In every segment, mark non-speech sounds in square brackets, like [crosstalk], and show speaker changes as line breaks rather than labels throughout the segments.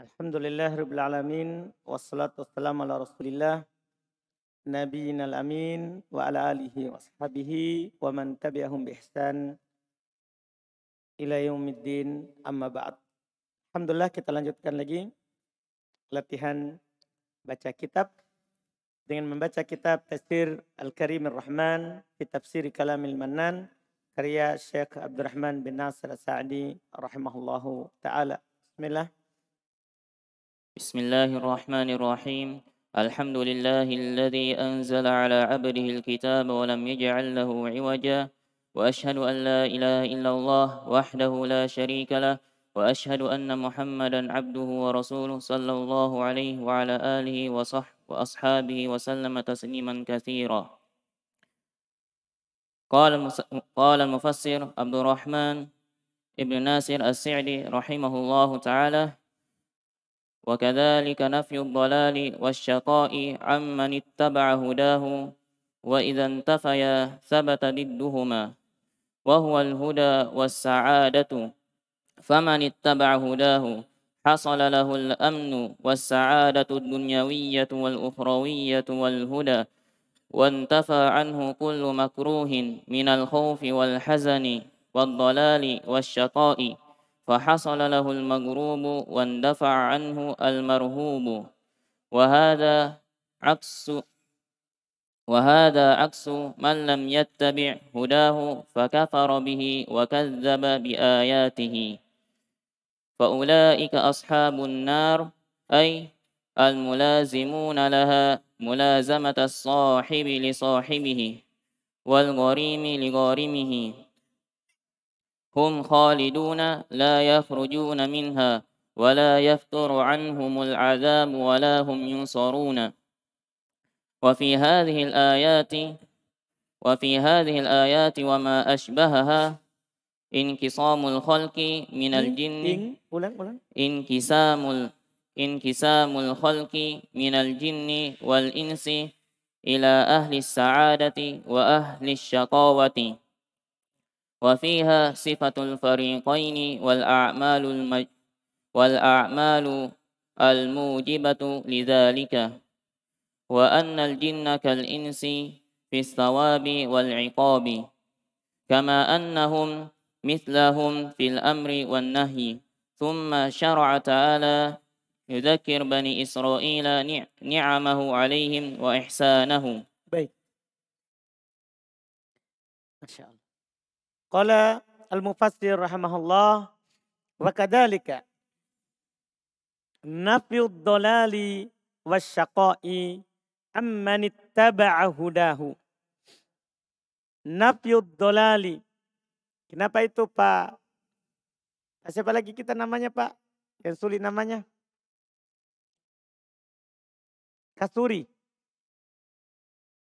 Alhamdulillah Rabbil Alamin Wassalatu wassalamu ala rasulillah Nabiina al-amin Wa ala alihi wa sahabihi Wa man tabi'ahum bi ihsan Ila yaumiddin Amma ba'd Alhamdulillah kita lanjutkan lagi Latihan baca kitab dengan membaca kitab Tafsir Al-Karim al rahman fi Tafsir Kalamil Mannan karya Syekh Abdurrahman bin Nasir Sa'di rahimahullahu taala. Bismillah.
بسم الله الرحمن الرحيم الحمد لله الذي أنزل على عبده الكتاب ولم يجعل له عوجا وأشهد أن لا إله إلا الله وحده لا شريك له وأشهد أن محمدا عبده ورسوله صلى الله عليه وعلى آله وصحبه وأصحابه وسلم تسليما كثيرا قال قال المفسر عبد الرحمن ابن ناصر السعدي رحمه الله تعالى وكذلك نفي الضلال والشقاء عمن اتبع هداه وإذا انتفيا ثبت ضدهما وهو الهدى والسعادة فمن اتبع هداه حصل له الأمن والسعادة الدنيوية والأخروية والهدى وانتفى عنه كل مكروه من الخوف والحزن والضلال والشقاء فحصل له المغروب واندفع عنه المرهوب وهذا عكس وهذا عكس من لم يتبع هداه فكفر به وكذب بآياته فأولئك أصحاب النار أي الملازمون لها ملازمة الصاحب لصاحبه والغريم لغارمه هم خالدون لا يخرجون منها ولا يفتر عنهم العذاب ولا هم ينصرون وفي هذه الآيات وفي هذه الآيات وما أشبهها انقسام الخلق من الجن انقسام انقسام الخلق من الجن والإنس إلى أهل السعادة وأهل الشقاوة وفيها صفة الفريقين والأعمال المج... والأعمال الموجبة لذلك وأن الجن كالإنس في الثواب والعقاب كما أنهم مثلهم في الأمر والنهي ثم شرع تعالى يذكر بني إسرائيل نعمه
عليهم وإحسانه بيت ما شاء الله Qala al-mufassir rahimahullah wa kadalika nafyud dalali wasyaqai amman ittaba'a hudahu. Nafyud dalali. Kenapa itu Pak? Siapa lagi kita namanya Pak? Yang sulit namanya? Kasuri.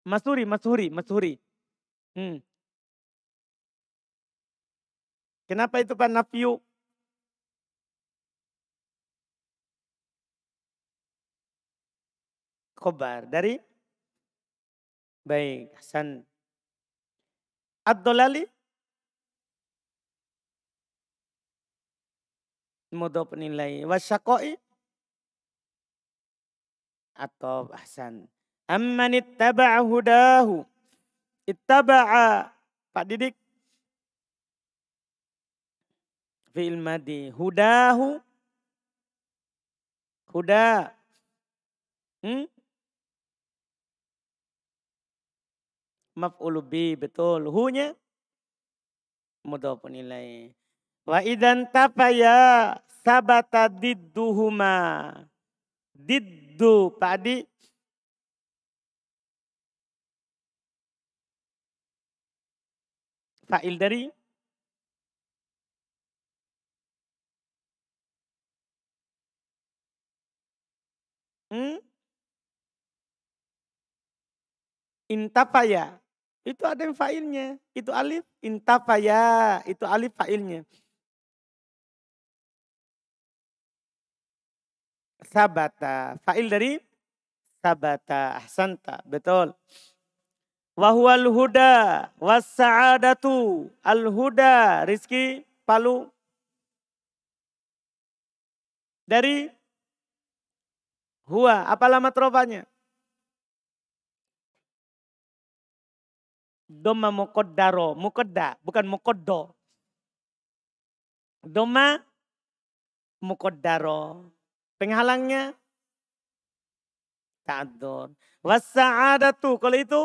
Masuri, Masuri, Masuri. Hmm. Kenapa itu kan nafyu? Khobar dari baik Hasan Ad-Dolali mudah penilai wasyakoi atau Hasan Amman ittaba'a hudahu ittaba'a Pak Didik fi'il madi. Hudahu. Huda. Hmm? ulubi bi betul. Hunya mudhafun ilai. Wa idan tafaya sabata didduhuma. Diddu padi, Fa'il dari Hmm? Intapaya. Itu ada yang failnya. Itu alif. Intapaya. Itu alif failnya. Sabata. Fail dari sabata. Ahsanta. Betul. Wahual huda. Wassa'adatu. Al huda. Rizki. Palu. Dari Hua, apa alamat rofanya? Doma mukodaro, mukodda, bukan mukoddo. Doma mukodaro. Penghalangnya ta'adzur. Wasa'adatu, kalau itu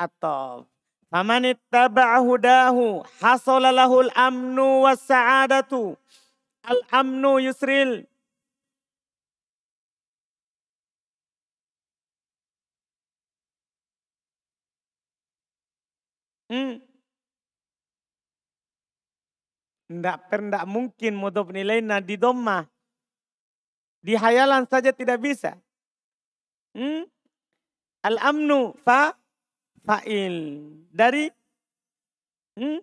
atau Famanittaba'ahudahu hasolalahul amnu wasa'adatu. Al-amnu yusril. Hmm. Ndak pernah mungkin tuh penilaian di doma. Di hayalan saja tidak bisa. Hmm? Al-amnu fa fa'il. Dari hmm?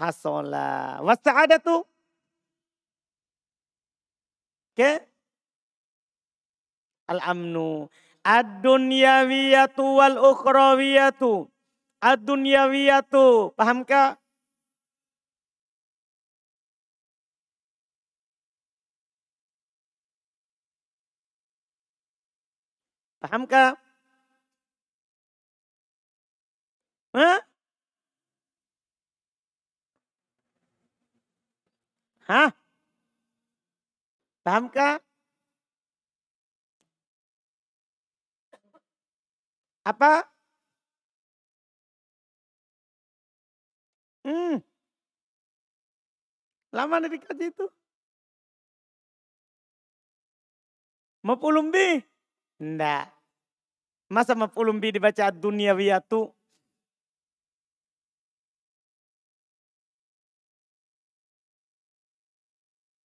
hasola. Wasa'adatu ke al-amnu. Ad-dunyawiyatu wal ukhrawiyatu. Ad-dunyawiyatu. Pahamkah?
Pahamkah? Hah? Hah? Pahamkah? Apa? Hmm. Lama nih dikaji itu.
Mepulumbi? tidak Masa mepulumbi dibaca dunia wiyatu?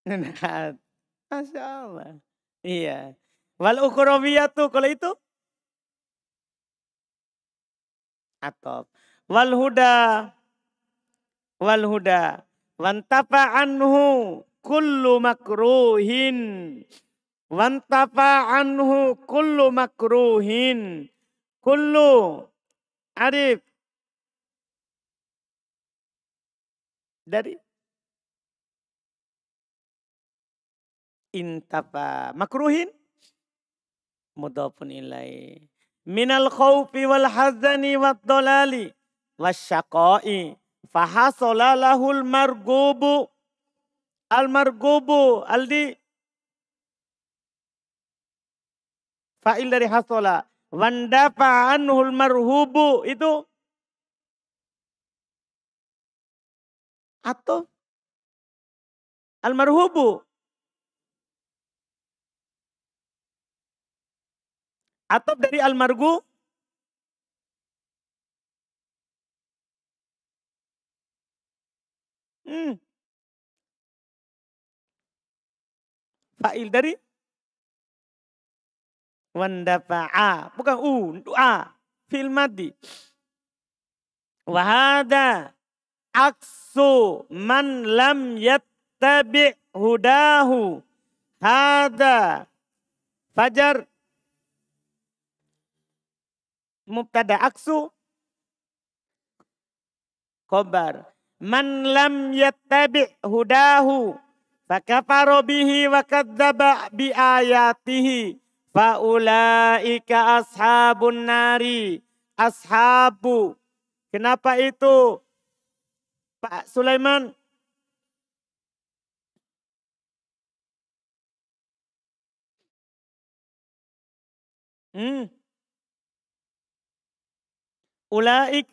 tidak [laughs] Masya Allah. Iya. Wal tuh kalau itu atop. Wal huda wal huda wantafa anhu kullu makruhin wantafa anhu kullu makruhin kullu arif dari intafa makruhin mudhafun ilai minal khawfi wal hazani wad dalali wasyaqai fahasala lahul margubu al margubu aldi fa'il dari hasola wandafa anhul marhubu itu
atau al marhubu Atau dari almargu? Hmm.
Fa'il dari? Wandafa'a. Bukan u, doa. Fil madi. Wahada aksu man lam yattabi hudahu. Hada fajar mubtada aksu khobar man lam yattabi hudahu fakafaro bihi wa kadzdzaba bi ayatihi fa ulaika ashabun nari ashabu kenapa itu Pak Sulaiman
Hmm Ulaik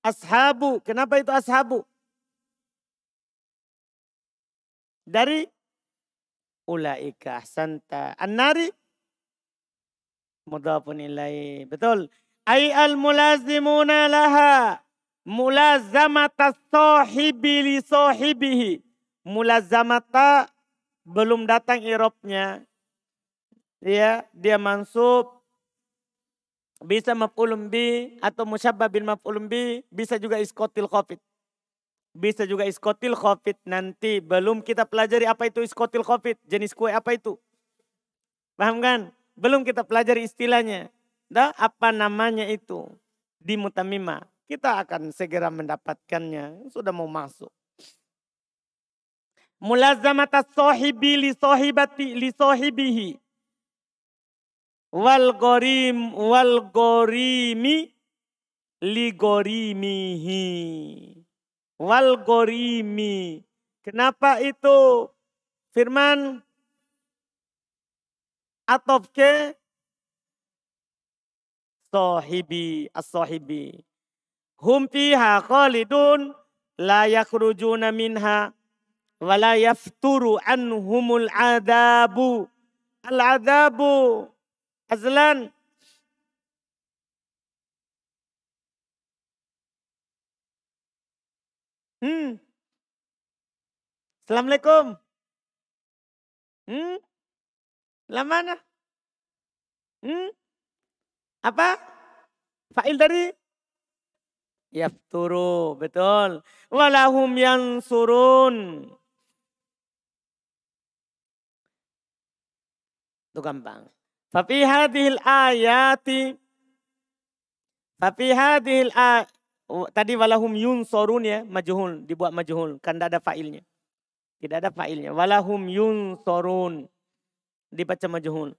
ashabu. Kenapa itu ashabu?
Dari ulaika santa. An-nari mudhafun ilai. Betul. Ay al-mulazimuna laha mulazamata sahibi li sahibihi. Mulazamata belum datang irobnya. Ya, dia mansub bisa maf'ulun bi atau musyabba bin maf'ulun bi. Bisa juga iskotil khofit. Bisa juga iskotil khofit. Nanti belum kita pelajari apa itu iskotil khofit. Jenis kue apa itu. Paham kan? Belum kita pelajari istilahnya. dah apa namanya itu di mutamima. Kita akan segera mendapatkannya. Sudah mau masuk. Mulazamata sahibi li sahibati li sahibihi wal gorim wal gorimi li gorimihi wal gorimi kenapa itu firman atof ke sohibi as-sohibi hum fiha khalidun la yakhrujuna minha wa la yafturu anhumul adabu al adabu Azlan.
Hmm. Assalamualaikum.
Hmm? lama mana? Hmm? Apa? Fa'il dari? turu betul. Walahum surun. Itu gampang. Tapi hadil ayati tapi hadil a oh, tadi walahum sorun ya majhul dibuat majhul kan tidak ada failnya. Tidak ada failnya. Walahum sorun dibaca majhul.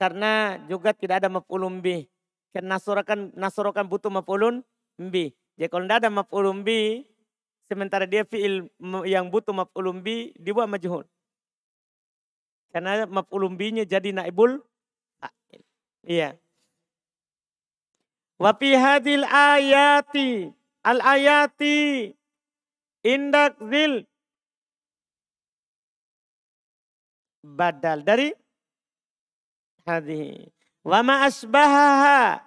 Karena juga tidak ada maf'ulun bi. Karena nasurakan nasurakan kan butuh maf'ulun bi. Jadi kalau tidak ada maf'ulun bi. sementara dia fiil yang butuh maf'ulun bi. dibuat majhul. Karena maf'ulun bihi jadi naibul fa'il. Iya. Wa fi hadil ayati al ayati indak zil badal dari hadhi wa ma asbahaha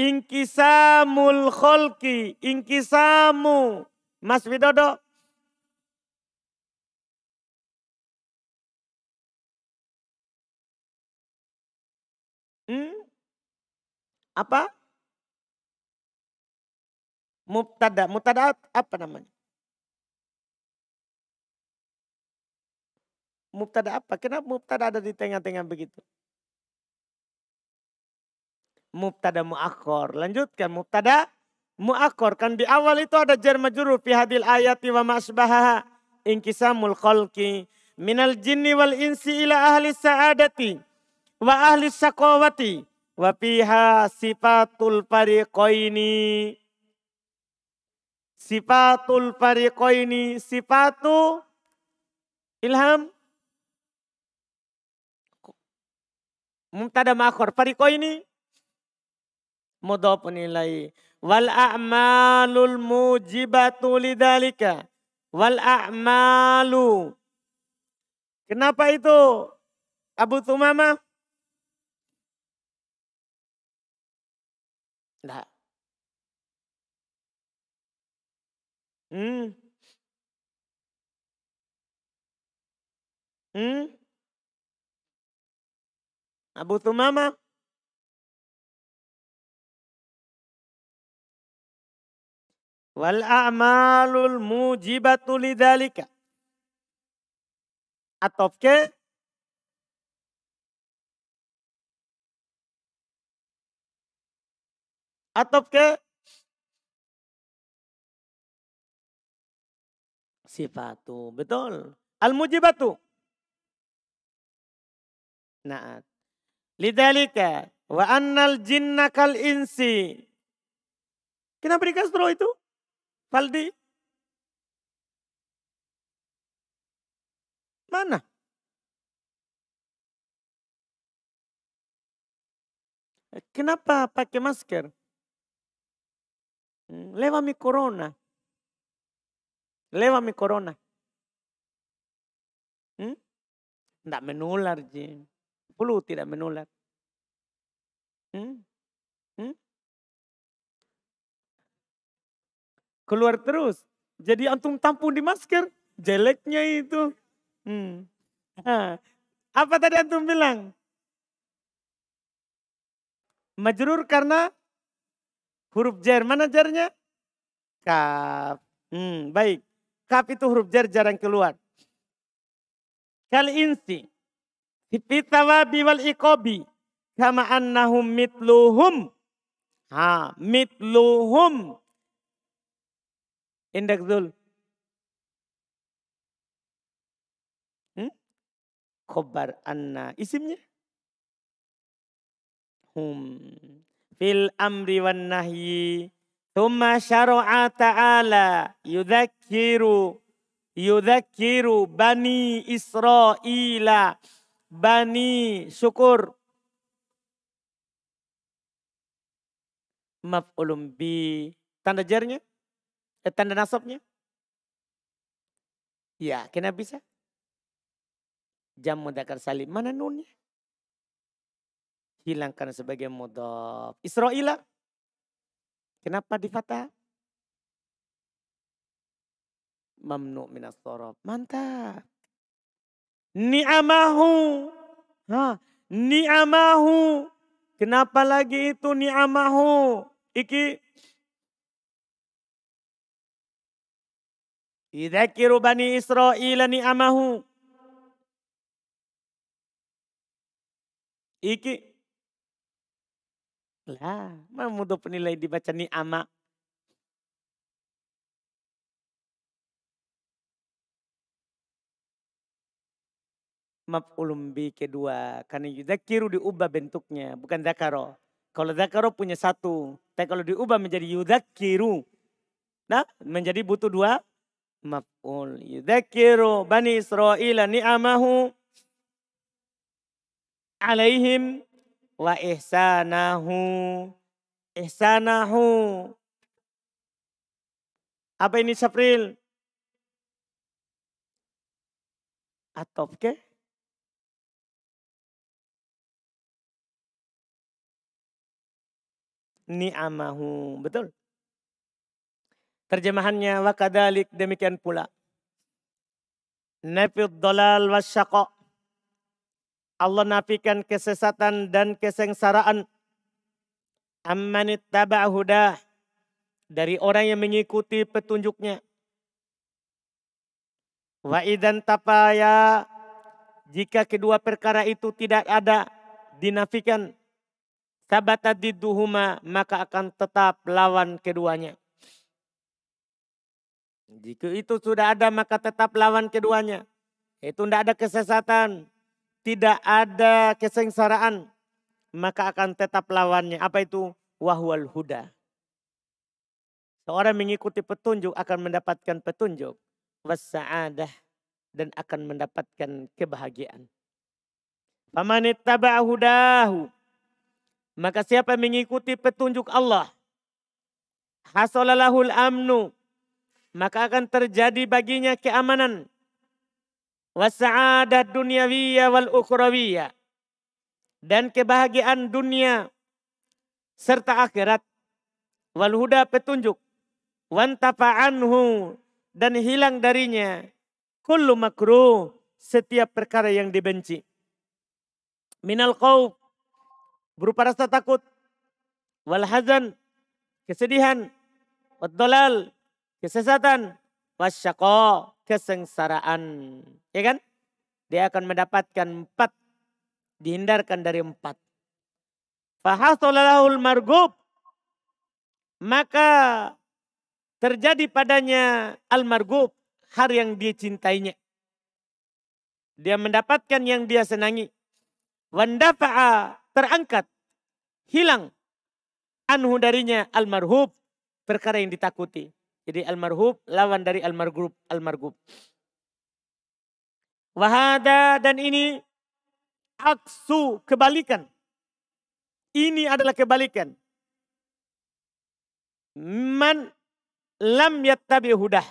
inkisamul kholki inkisamu Mas Widodo apa? Mubtada, mubtada apa namanya? Mubtada apa? Kenapa mubtada ada di tengah-tengah begitu? Mubtada muakhor. Lanjutkan mubtada muakhor. Kan di awal itu ada jar majrur fi hadil ayati wa masbahaha inkisamul khalqi minal jinni wal insi ila ahli sa'adati wa ahli sakawati Wa sifatul fariqaini. Sifatul fariqaini sifatu ilham mubtada ma'khor fariqaini mudah ilai wal a'malul mujibatu lidzalika wal a'malu kenapa itu Abu Tumamah Enggak.
Hmm. Hmm. Abu Tumama.
Wal a'malul mujibatu lidzalika. Atofke
atau ke sifatu. Betul. Al-mujibatu.
Naat. Lidalika wa annal jinna kal insi. Kenapa dikastro itu? Faldi. Mana? Kenapa pakai masker? Mm, leva mi corona. Leva mi corona. Hmm? Tidak menular, Jim. Flu tidak menular. ¿Mm? ¿Mm? Keluar terus. Jadi antum tampung di masker. Jeleknya itu. Hmm. [laughs] Apa tadi antum bilang? Majrur karena Huruf jar mana jarnya? Kap. Hmm, baik. Kap itu huruf jar jarang keluar. Kal insi. Fitawabi wal ikobi. Kama annahum mitluhum. Ha, mitluhum. Indek zul. Hmm? Kobar anna. Isimnya? Hum fil amri wan nahyi. Thumma syara'a ta'ala yudzakkiru yudzakkiru bani Israila bani syukur maf'ulun bi tanda jarnya eh, tanda nasabnya ya kenapa bisa jam mudakar salim mana nunnya hilangkan sebagai mudhaf. Israila. Kenapa di fatah? Mamnu minas sorof. Mantap. Ni'amahu. Ha. Ni'amahu. Kenapa lagi itu ni'amahu? Iki. Idzakiru Bani ni ni'amahu. Iki lah, mana mudah penilai dibaca ni'ama. ulum bi kedua. Karena Kiru diubah bentuknya. Bukan zakaro. Kalau zakaro punya satu. Tapi kalau diubah menjadi Kiru Nah, menjadi butuh dua. Maf'ul Kiru bani Israel ni'amahu alaihim wa ihsanahu. Ihsanahu. Apa ini Sapril? Atop ke? Ni'amahu. Betul. Terjemahannya wa kadalik demikian pula. Nafid dalal wa Allah nafikan kesesatan dan kesengsaraan. Ammanit taba Dari orang yang mengikuti petunjuknya. Wa tapaya. Jika kedua perkara itu tidak ada. Dinafikan. Sabata diduhuma. Maka akan tetap lawan keduanya. Jika itu sudah ada maka tetap lawan keduanya. Itu tidak ada kesesatan tidak ada kesengsaraan, maka akan tetap lawannya. Apa itu? Wahwal huda. Seorang mengikuti petunjuk akan mendapatkan petunjuk. wasaadah Dan akan mendapatkan kebahagiaan. Famanittaba'a hudahu. Maka siapa mengikuti petunjuk Allah. Hasolalahul amnu. Maka akan terjadi baginya keamanan. Wasa'adat dunyawiyah wal ukrawiyah. Dan kebahagiaan dunia serta akhirat. Wal huda petunjuk. anhu dan hilang darinya. Kullu makruh setiap perkara yang dibenci. Minal qawf berupa rasa takut. Wal hazan kesedihan. Wad kesesatan. Wasyaqah kesengsaraan. Ya kan? Dia akan mendapatkan empat. Dihindarkan dari empat. Fahasolalahul margub. Maka terjadi padanya al-margub. Hari yang dia cintainya. Dia mendapatkan yang dia senangi. Wandafa'a terangkat. Hilang. Anhu darinya almarhub Perkara yang ditakuti. Jadi almarhum lawan dari almarhum almarhum. Wahada dan ini aksu kebalikan. Ini adalah kebalikan. Man lam yattabi hudah.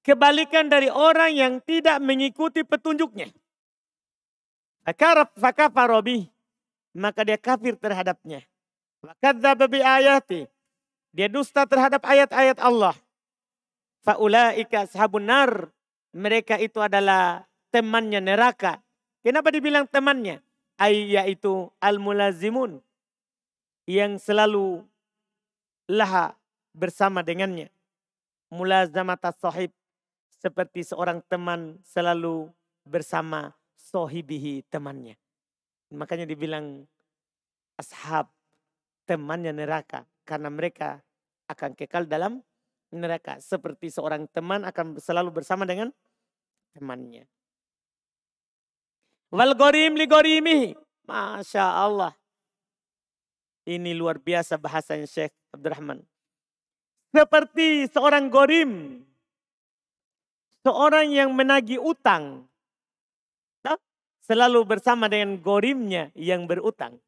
Kebalikan dari orang yang tidak mengikuti petunjuknya. Maka dia kafir terhadapnya. Wakadzaba bi ayati dia dusta terhadap ayat-ayat Allah. Faulaika sahabun nar. Mereka itu adalah temannya neraka. Kenapa dibilang temannya? Ayya itu al-mulazimun. Yang selalu laha bersama dengannya. Mulazamata sahib. Seperti seorang teman selalu bersama sohibihi temannya. Makanya dibilang ashab temannya neraka. Karena mereka akan kekal dalam neraka. Seperti seorang teman akan selalu bersama dengan temannya. Wal gorim li gorimi. Masya Allah. Ini luar biasa bahasanya Syekh Abdurrahman. Seperti seorang gorim. Seorang yang menagih utang. Selalu bersama dengan gorimnya yang berutang.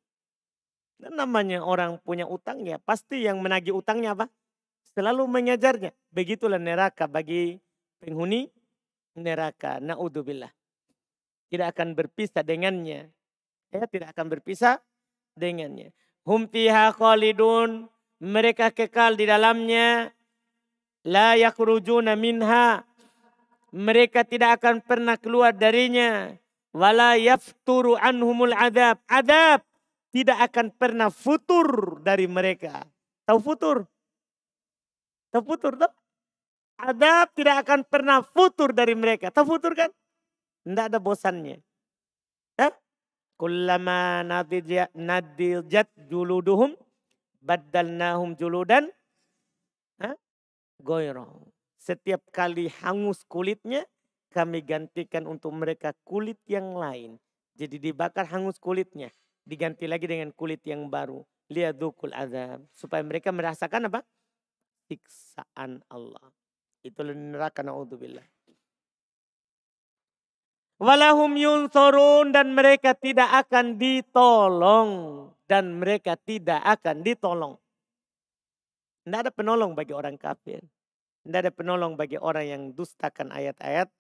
Dan namanya orang punya utang ya pasti yang menagih utangnya apa? Selalu menyajarnya. Begitulah neraka bagi penghuni neraka. Na'udzubillah. Tidak akan berpisah dengannya. Ya, tidak akan berpisah dengannya. Hum fiha khalidun. Mereka kekal di dalamnya. La yakrujuna minha. Mereka tidak akan pernah keluar darinya. Wala yafturu anhumul adab. Adab tidak akan pernah futur dari mereka. Tahu futur? Tahu futur tak? Adab tidak akan pernah futur dari mereka. Tahu futur kan? Tidak ada bosannya. Ya? Kullama nadijat juluduhum baddalnahum juludan goyroh. Setiap kali hangus kulitnya, kami gantikan untuk mereka kulit yang lain. Jadi dibakar hangus kulitnya diganti lagi dengan kulit yang baru. lihat dukul azab. Supaya mereka merasakan apa? Siksaan Allah. Itu neraka na'udzubillah. Walahum yunsorun dan mereka tidak akan ditolong. Dan mereka tidak akan ditolong. Tidak ada penolong bagi orang kafir. Tidak ada penolong bagi orang yang dustakan ayat-ayat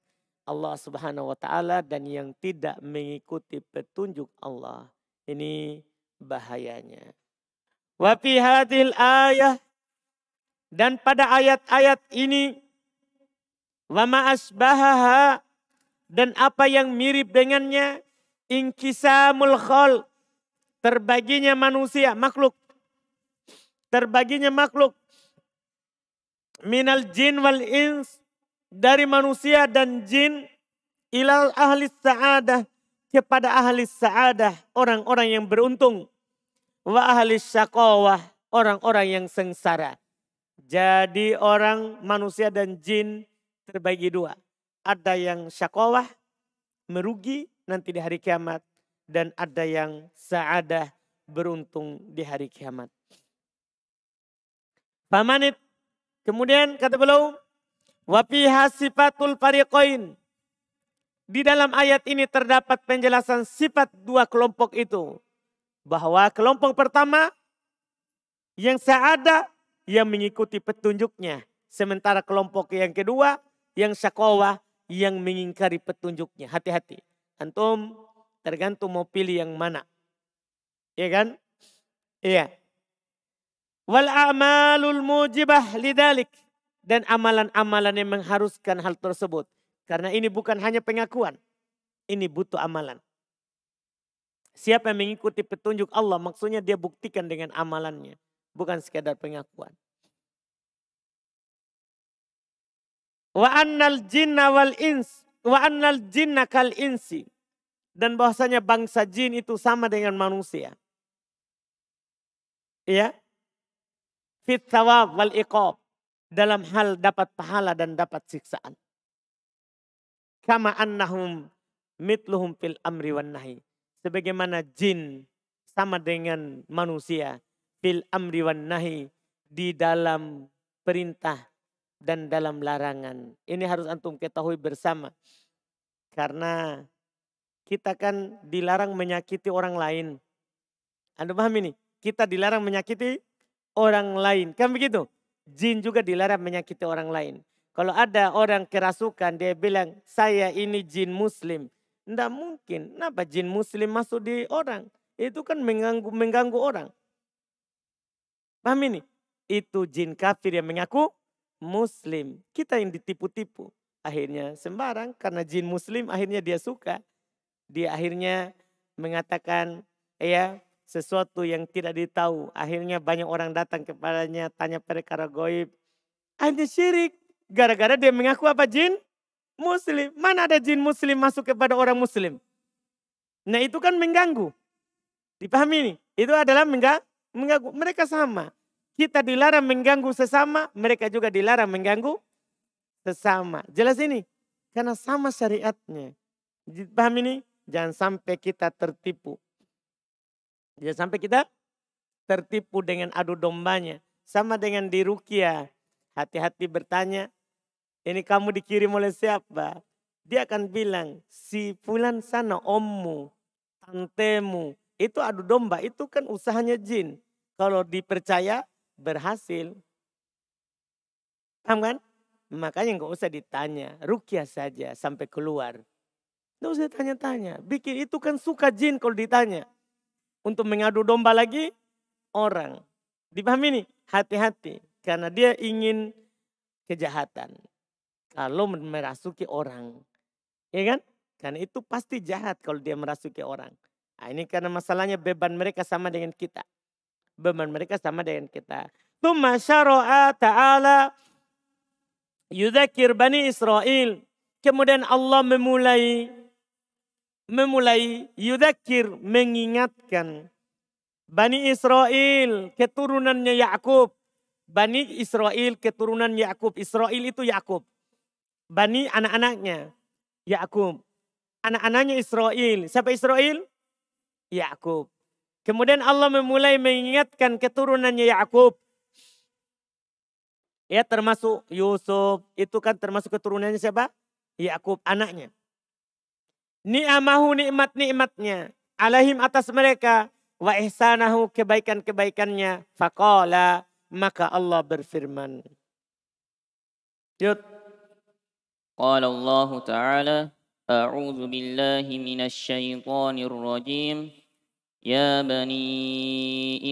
Allah subhanahu wa ta'ala. Dan yang tidak mengikuti petunjuk Allah. Ini bahayanya. Wa fi hadhil ayah dan pada ayat-ayat ini wa ma asbahaha dan apa yang mirip dengannya inkisamul khol terbaginya manusia makhluk terbaginya makhluk minal jin wal ins dari manusia dan jin ilal ahli sa'adah kepada ahli sa'adah, orang-orang yang beruntung. Wa ahli syakawah, orang-orang yang sengsara. Jadi orang, manusia dan jin terbagi dua. Ada yang syakawah, merugi nanti di hari kiamat. Dan ada yang sa'adah, beruntung di hari kiamat. Pamanit. Kemudian kata beliau, wapiha sifatul fariqain. Di dalam ayat ini terdapat penjelasan sifat dua kelompok itu. Bahwa kelompok pertama yang seada yang mengikuti petunjuknya. Sementara kelompok yang kedua yang syakowa yang mengingkari petunjuknya. Hati-hati. Antum tergantung mau pilih yang mana. Iya kan? Iya. Wal amalul mujibah lidalik. Dan amalan-amalan yang mengharuskan hal tersebut. Karena ini bukan hanya pengakuan. Ini butuh amalan. Siapa yang mengikuti petunjuk Allah maksudnya dia buktikan dengan amalannya. Bukan sekadar pengakuan. Wa annal jinna wal ins. Wa annal jinna kal insi. Dan bahasanya bangsa jin itu sama dengan manusia. Ya. Fit wal iqab dalam hal dapat pahala dan dapat siksaan. Kama annahum mitluhum fil amri wan nahi. Sebagaimana jin sama dengan manusia fil amri wan nahi di dalam perintah dan dalam larangan. Ini harus antum ketahui bersama. Karena kita kan dilarang menyakiti orang lain. Anda paham ini? Kita dilarang menyakiti orang lain. Kan begitu? Jin juga dilarang menyakiti orang lain. Kalau ada orang kerasukan dia bilang saya ini jin muslim. Tidak mungkin. Kenapa jin muslim masuk di orang? Itu kan mengganggu, mengganggu orang. Paham ini? Itu jin kafir yang mengaku muslim. Kita yang ditipu-tipu. Akhirnya sembarang karena jin muslim akhirnya dia suka. Dia akhirnya mengatakan ya sesuatu yang tidak ditahu. Akhirnya banyak orang datang kepadanya tanya perkara goib. Akhirnya syirik. Gara-gara dia mengaku apa jin? Muslim. Mana ada jin muslim masuk kepada orang muslim? Nah itu kan mengganggu. Dipahami nih. Itu adalah mengganggu. Mereka sama. Kita dilarang mengganggu sesama. Mereka juga dilarang mengganggu sesama. Jelas ini? Karena sama syariatnya. dipahami ini? Jangan sampai kita tertipu. Jangan sampai kita tertipu dengan adu dombanya. Sama dengan di Rukia. Hati-hati bertanya, ini kamu dikirim oleh siapa? Dia akan bilang, si pulan sana ommu, tantemu. Itu adu domba, itu kan usahanya jin. Kalau dipercaya, berhasil. Paham kan? Makanya nggak usah ditanya, rukyah saja sampai keluar. Nggak usah tanya-tanya. Bikin itu kan suka jin kalau ditanya. Untuk mengadu domba lagi, orang. Dipahami nih, hati-hati. Karena dia ingin kejahatan kalau merasuki orang. Ya kan? Karena itu pasti jahat kalau dia merasuki orang. Nah, ini karena masalahnya beban mereka sama dengan kita. Beban mereka sama dengan kita. Tumma syara'a ta'ala yudhakir Bani Israel. Kemudian Allah memulai memulai yudhakir mengingatkan Bani Israel keturunannya Yakub. Bani Israel keturunan Yakub. Israel itu Yakub. Bani anak-anaknya. Yakub. Anak-anaknya Israel. Siapa Israel? Yakub. Kemudian Allah memulai mengingatkan keturunannya Yakub. Ya termasuk Yusuf, itu kan termasuk keturunannya siapa? Yakub anaknya. Ni'amahu nikmat-nikmatnya alaihim atas mereka wa ihsanahu kebaikan-kebaikannya faqala maka Allah berfirman.
Yud قال الله تعالى أعوذ بالله من الشيطان الرجيم يا بني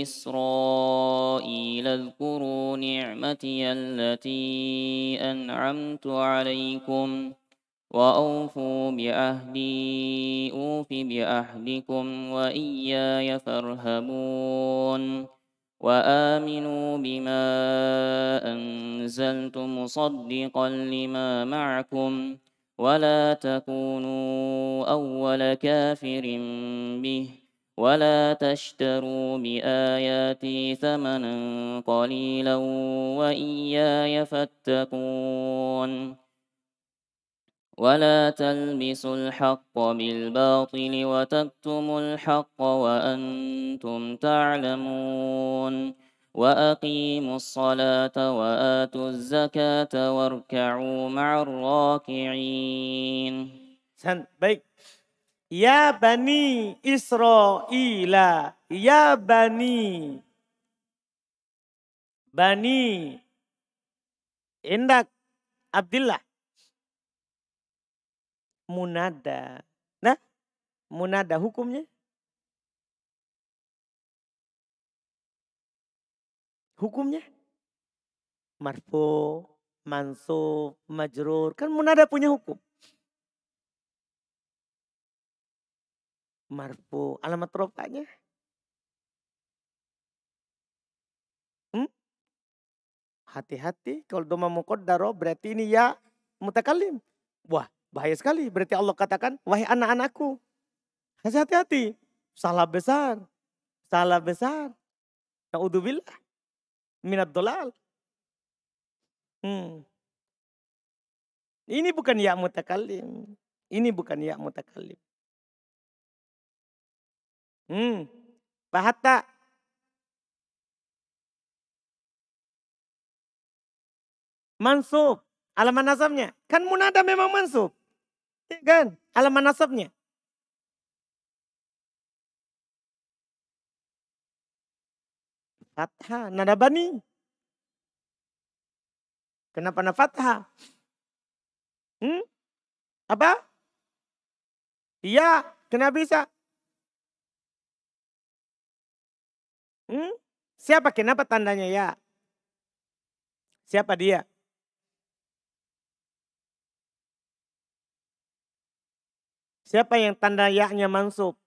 إسرائيل اذكروا نعمتي التي أنعمت عليكم وأوفوا بعهدي أوف بعهدكم وإياي فارهبون وامنوا بما انزلت مصدقا لما معكم ولا تكونوا اول كافر به ولا تشتروا باياتي ثمنا قليلا واياي فاتقون ولا تلبسوا الحق بالباطل وتكتموا الحق وأنتم تعلمون وأقيموا الصلاة وآتوا الزكاة واركعوا مع الراكعين
يا بني إسرائيل يا بني بني عندك عبد الله munada. Nah, munada hukumnya? Hukumnya? Marfu, mansub, majrur. Kan munada punya hukum. Marfu, alamat rokanya, hmm? Hati-hati kalau doma daro berarti ini ya mutakalim. Wah, Bahaya sekali. Berarti Allah katakan, wahai anak-anakku. Hati-hati. Salah besar. Salah besar. Na'udzubillah. Minat dolal. Hmm. Ini bukan ya mutakalim. Ini bukan ya mutakalim. Hmm. bahata Mansub. Alaman nasabnya. Kan munada memang mansub. Ya kan? Alamat nasabnya. Fathah, nada bani. Kenapa nada fathah? Hmm? Apa? Iya, kenapa bisa? Hmm? Siapa kenapa tandanya ya? Siapa dia?
Siapa yang tanda yaknya mansub?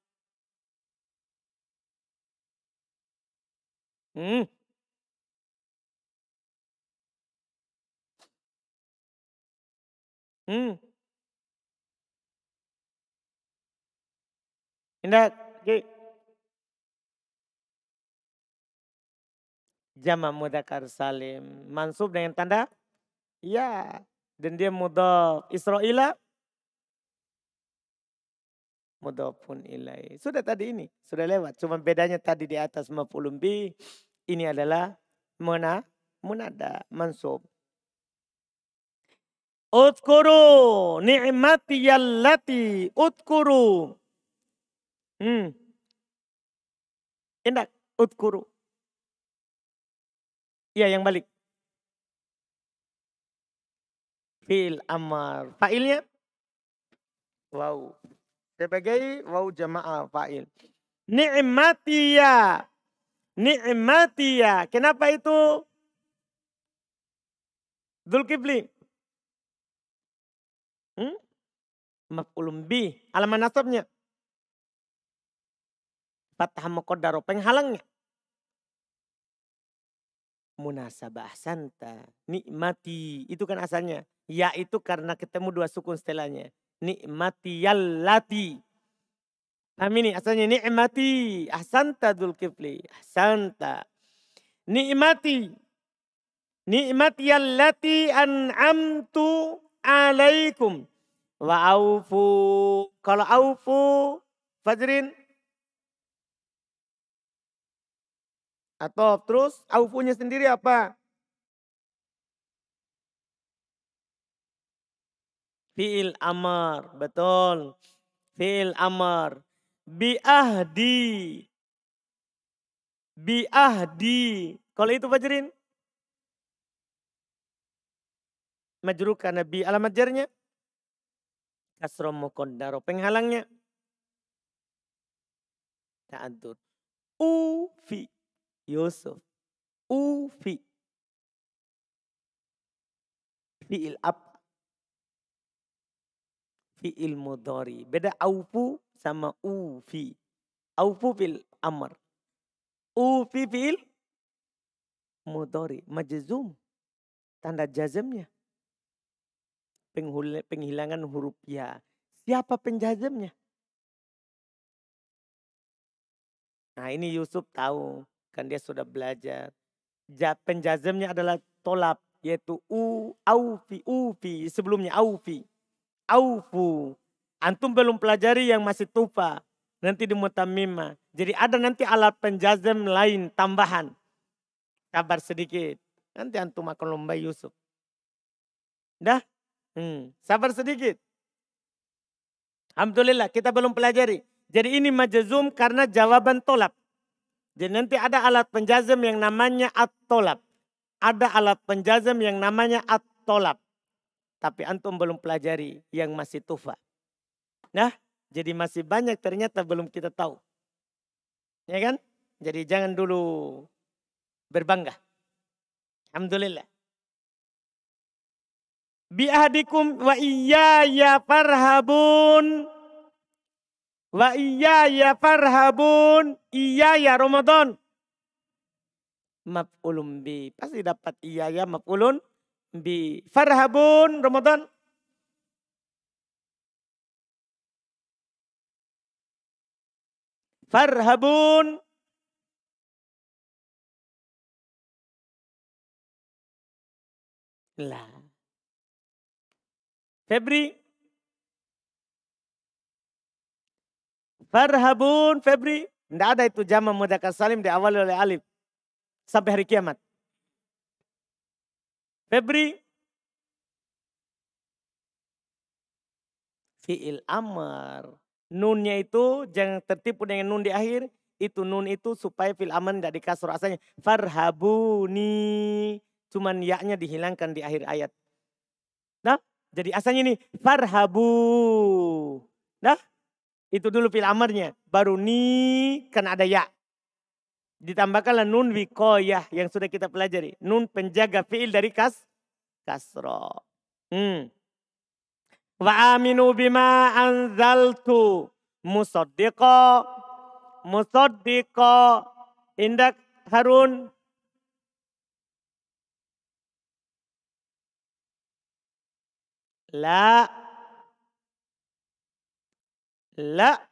Hmm. Hmm.
Indah, Ki. Jama mudakar salim. Mansub dengan tanda? Ya. Dan dia muda Israelah mudhafun ilai. Sudah tadi ini, sudah lewat. Cuma bedanya tadi di atas maf'ulun bi ini adalah mana munada mansub. Utkuru ni'mati yallati utkuru. Hmm. Enak, utkuru. Iya, yang balik. Fil amar. Failnya? Wow. Sebagai wau jamaah fa'il. Ni'matiya. Ni'matiya. Kenapa itu? Zulkifli. Hmm? Maf'ulum bi. Alamat nasabnya. Fathah muqaddaro. Penghalangnya. Munasabah santa. Nikmati. Itu kan asalnya. ya itu karena ketemu dua sukun setelahnya nikmati nah ini asalnya nikmati. Ahsanta dul kifli. Ahsanta. Nikmati yallati an'amtu alaikum. Wa aufu. Kalau aufu. Fajrin. Atau terus aufunya sendiri apa? Fi'il amar, betul. Fi'il amar. Bi'ahdi. Bi'ahdi. Kalau itu bajarin, Majurukan Nabi bi alamat jarnya. Kasrom kondaro Penghalangnya. Ta'adur.
Ufi.
Yusuf. Ufi. Fi'il ab fi'il mudhari. Beda aufu sama ufi. Aufu fil amr. Ufi fil mudhari. Majzum. Tanda jazmnya. penghilangan huruf ya. Siapa penjazmnya? Nah ini Yusuf tahu. Kan dia sudah belajar. penjazmnya adalah tolap. Yaitu u, aufi, ufi. Sebelumnya aufi aufu. Antum belum pelajari yang masih tufa. Nanti di mutamimah. Jadi ada nanti alat penjazem lain tambahan. Kabar sedikit. Nanti antum akan lomba Yusuf. Dah? Hmm. Sabar sedikit. Alhamdulillah kita belum pelajari. Jadi ini majazum karena jawaban tolak. Jadi nanti ada alat penjazem yang namanya at tolak Ada alat penjazem yang namanya at tolak tapi antum belum pelajari yang masih tufa. Nah, jadi masih banyak ternyata belum kita tahu. Ya kan? Jadi jangan dulu berbangga. Alhamdulillah. Bi ahdikum wa iyaya farhabun. Wa ya farhabun. Iyaya Ramadan. Maf'ulun bi. Pasti dapat iya iyaya maf'ulun bi farhabun Ramadan farhabun lah Febri farhabun Febri tidak ada itu jama mudzakkar salim di awal oleh alif sampai hari kiamat Febri. Fi'il amar. Nunnya itu jangan tertipu dengan nun di akhir. Itu nun itu supaya fi'il amar tidak dikasur asalnya. Farhabuni. Cuman yaknya dihilangkan di akhir ayat. Nah, jadi asalnya nih farhabu. Nah, itu dulu fi'il amarnya. Baru ni kan ada ya. Ditambahkanlah nun wikoyah yang sudah kita pelajari. Nun penjaga fi'il dari kas kasro. Hmm. Wa aminu bima anzaltu musaddiqo musaddiqo indak Harun La. La.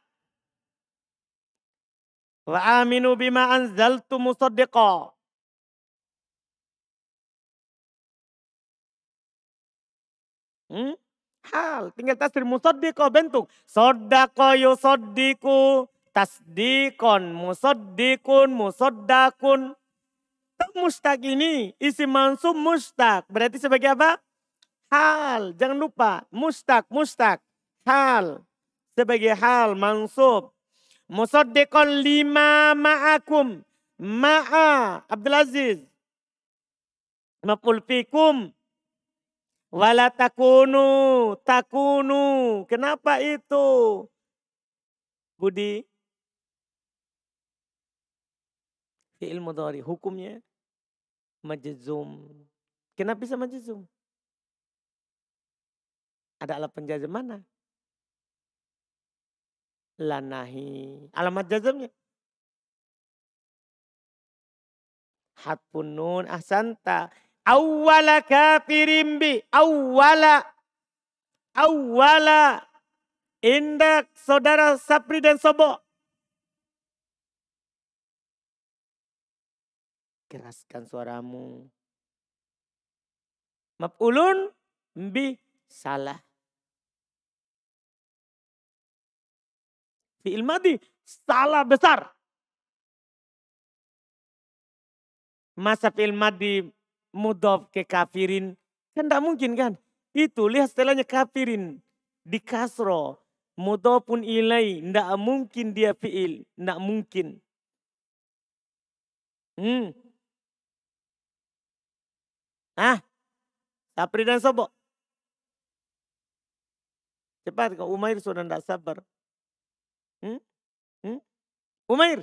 Wa aminu bima anzaltu
musaddiqa.
Hmm? Hal, tinggal tasdir musaddiqa bentuk. Soddaqa yusaddiku tasdikon musaddikun musaddakun. mustak ini isi mansub mustak Berarti sebagai apa? Hal. Jangan lupa. mustak mustak Hal. Sebagai hal mansub. Musaddiqan lima ma'akum. Ma'a Abdul Aziz. Maful fikum. Wala takunu, takunu. Kenapa itu? Budi. Fi'il mudhari. Hukumnya majzum. Kenapa bisa majzum? Ada alat penjajah mana? lanahi. Alamat jazamnya. Hat punun ahsanta. Awala kafirin bi. awala indak saudara Sapri dan Sobo. Keraskan suaramu. Maf'ulun bi salah. Fi'il madi salah besar. Masa fi'il madi mudhof ke kafirin kan tidak mungkin kan? Itu lihat setelahnya kafirin di kasro pun ilai tidak mungkin dia fi'il, tidak mungkin. Hmm. Ah, Sapri dan Sobo. Cepat kau Umair sudah tidak sabar. Hmm? Hm? Umair.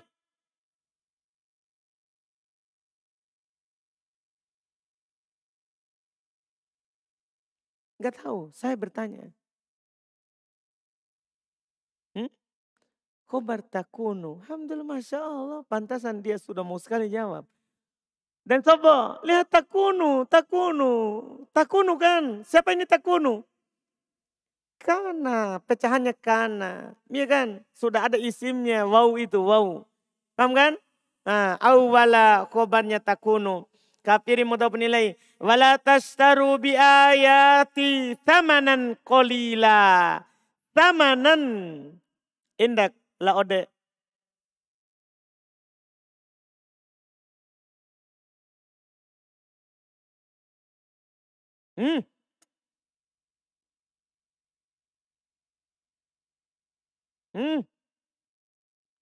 Gak tahu, saya bertanya. Hmm? Khobar takunu. Alhamdulillah, Masya Allah. Pantasan dia sudah mau sekali jawab. Dan coba, lihat takunu, takunu. Takunu kan? Siapa ini takunu? Kana, pecahannya kana. Iya kan? Sudah ada isimnya, wow itu, wow. Paham kan? Nah, awwala khobarnya takunu. Kafiri mudah penilai. Wala tastaru bi ayati tamanan kolila. Tamanan. Indak laode.
Hmm. Hmm.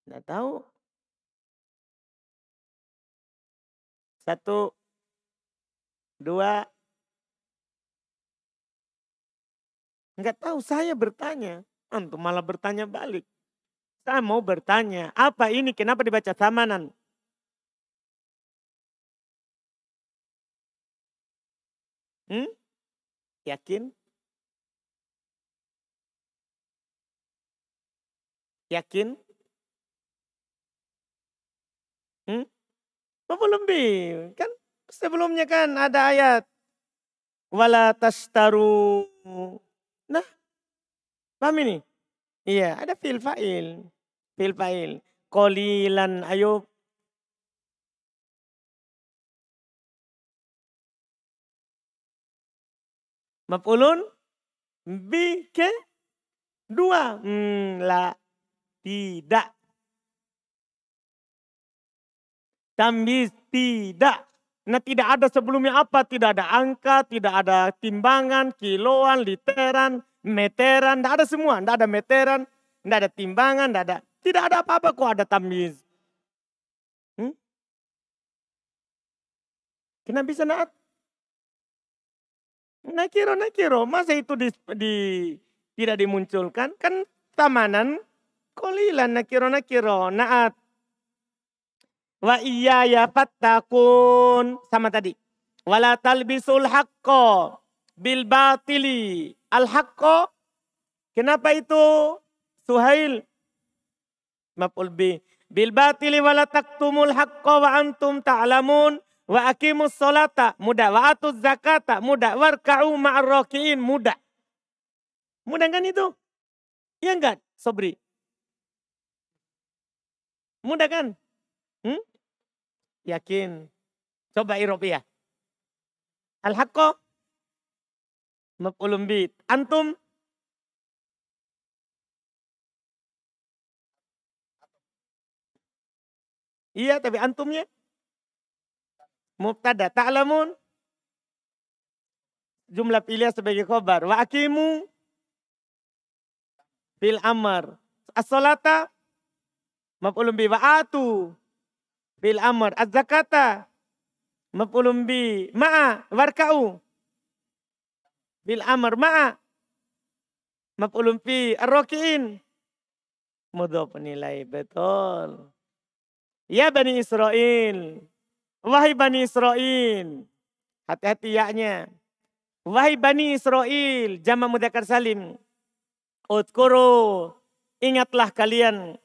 Nggak tahu.
Satu. Dua. Enggak tahu, saya bertanya. Antum malah bertanya balik. Saya mau bertanya, apa ini? Kenapa dibaca samanan? Hmm? Yakin? Yakin? Hmm? Lebih kan sebelumnya kan ada ayat wala tastaru. Nah, paham ini? Iya, ada fil fa'il. Fil fa'il. Qalilan ayo. Mapulun. bi ke dua. Hmm, lah. Tidak. Tamis tidak. Nah tidak ada sebelumnya apa? Tidak ada angka, tidak ada timbangan, kiloan, literan, meteran. Tidak ada semua. Tidak ada meteran, tidak ada timbangan, tidak ada. Tidak ada apa-apa kok ada tamis. Hmm? Kenapa bisa naat? Nakiro, nakiro. Masa itu di, di, tidak dimunculkan? Kan tamanan Kulilan nakiro nakiro naat. Wa iya ya fattakun. Sama tadi. Wala talbisul haqqo bil batili. Al haqqo. Kenapa itu Suhail? Maf'ul bi. Bil batili wala taktumul haqqo wa antum ta'lamun. Wa akimus solata muda. Wa atuz zakata muda. Warka'u ma'arroki'in muda. Mudah kan itu? Iya enggak Sobri? Mudah kan? Hmm? Yakin. Coba Eropa ya. Al-Haqqo. Maf'ulun Antum. Iya, tapi antumnya mubtada ta'lamun jumlah pilihan sebagai khobar wa akimu fil amar as-salata maf'ulun bi wa'atu bil amr az-zakata maf'ulun bi ma'a warka'u bil amr ma'a maf'ulun fi ar-raki'in betul ya bani Israel wahai bani Israel hati-hati yaknya wahai bani Israel jama mudakar salim utkuru ingatlah kalian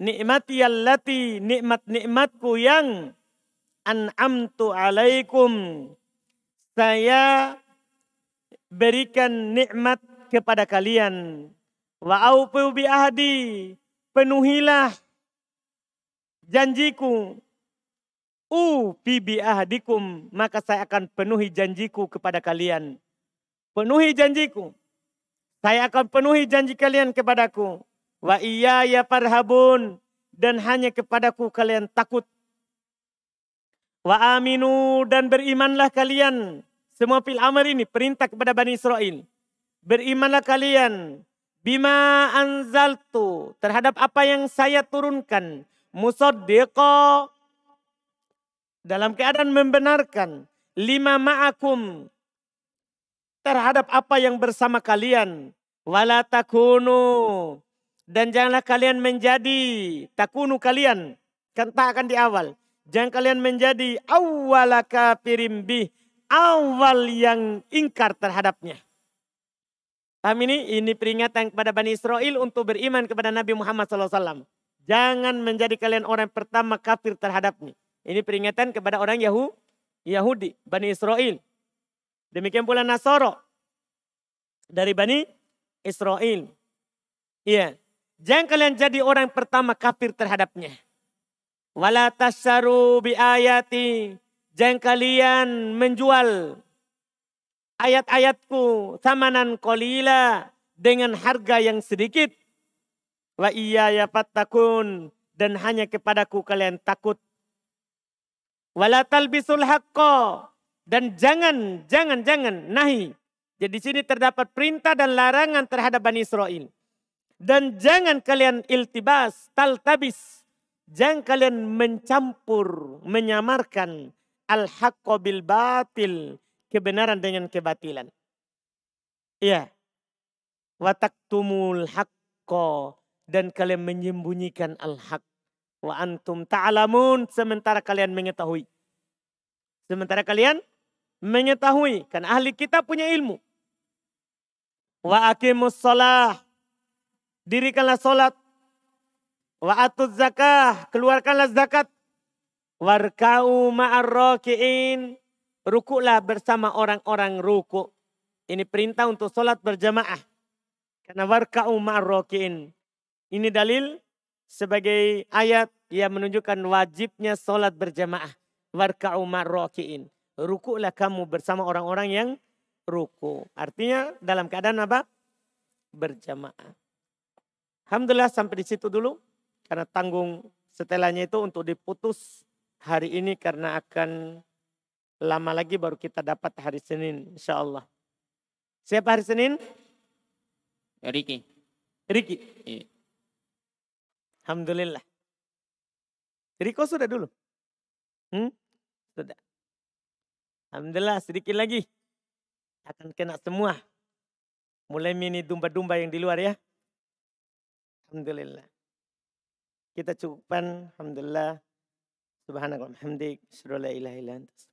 Nikmati allati nikmat-nikmatku yang an'amtu alaikum. Saya berikan nikmat kepada kalian. Wa aufu bi ahdi. Penuhilah janjiku. U bi ahdikum. Maka saya akan penuhi janjiku kepada kalian. Penuhi janjiku. Saya akan penuhi janji kalian kepadaku. Wa iya ya parhabun. Dan hanya kepadaku kalian takut. Wa aminu dan berimanlah kalian. Semua fil amr ini perintah kepada Bani Israel. Berimanlah kalian. Bima anzaltu. Terhadap apa yang saya turunkan. Musoddiqo. Dalam keadaan membenarkan. Lima ma'akum. Terhadap apa yang bersama kalian. Walatakunu dan janganlah kalian menjadi takunu kalian. akan di awal. Jangan kalian menjadi awwala kafirin bih. Awal yang ingkar terhadapnya. Paham ini? Ini peringatan kepada Bani Israel untuk beriman kepada Nabi Muhammad SAW. Jangan menjadi kalian orang pertama kafir terhadapnya. Ini peringatan kepada orang Yahudi, Bani Israel. Demikian pula Nasoro dari Bani Israel. Iya. Jangan kalian jadi orang yang pertama kafir terhadapnya. Wala tasyaru bi ayati. Jangan kalian menjual ayat-ayatku samanan kolila dengan harga yang sedikit. Wa iya ya fattakun dan hanya kepadaku kalian takut. Wala talbisul haqqo dan jangan jangan jangan nahi. Jadi di sini terdapat perintah dan larangan terhadap Bani Israel. Dan jangan kalian iltibas, taltabis. Jangan kalian mencampur, menyamarkan al-haqqo bil batil. Kebenaran dengan kebatilan. Iya. Wataktumul haqqo. Dan kalian menyembunyikan al-haq. Wa antum ta'alamun. Sementara kalian mengetahui. Sementara kalian mengetahui. Karena ahli kita punya ilmu. Wa akimus salah dirikanlah wa wa'atuz zakah, keluarkanlah zakat, warkau ma'arroki'in, rukuklah bersama orang-orang ruku. Ini perintah untuk solat berjamaah. Karena warkau ma'arroki'in. Ini dalil sebagai ayat yang menunjukkan wajibnya solat berjamaah. Warkau ma'arroki'in. Rukuklah kamu bersama orang-orang yang ruku. Artinya dalam keadaan apa? Berjamaah. Alhamdulillah sampai di situ dulu. Karena tanggung setelahnya itu untuk diputus hari ini karena akan lama lagi baru kita dapat hari Senin insya Allah. Siapa hari Senin? Riki. Riki. Iya. Alhamdulillah. Riko sudah dulu? Hmm? Sudah. Alhamdulillah sedikit lagi. Akan kena semua. Mulai mini domba-domba yang di luar ya. Alhamdulillah. Kita cukupkan. Alhamdulillah. Subhanakallahumma hamdik. Asyhadu